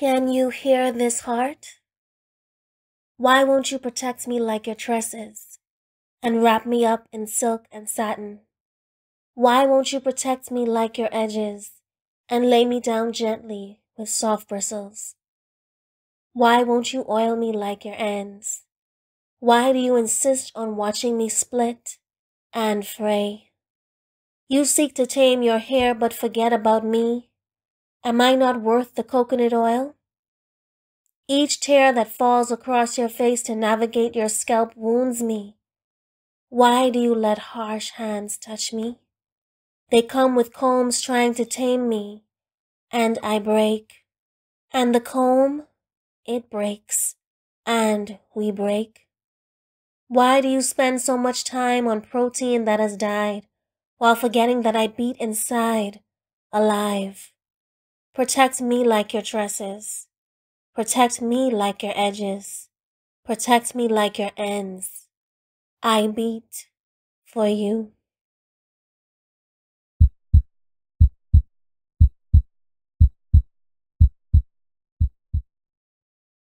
Can you hear this heart? Why won't you protect me like your tresses and wrap me up in silk and satin? Why won't you protect me like your edges and lay me down gently with soft bristles? Why won't you oil me like your ends? Why do you insist on watching me split and fray? You seek to tame your hair but forget about me Am I not worth the coconut oil? Each tear that falls across your face to navigate your scalp wounds me. Why do you let harsh hands touch me? They come with combs trying to tame me, and I break. And the comb, it breaks, and we break. Why do you spend so much time on protein that has died, while forgetting that I beat inside, alive? Protect me like your dresses. Protect me like your edges. Protect me like your ends. I beat for you.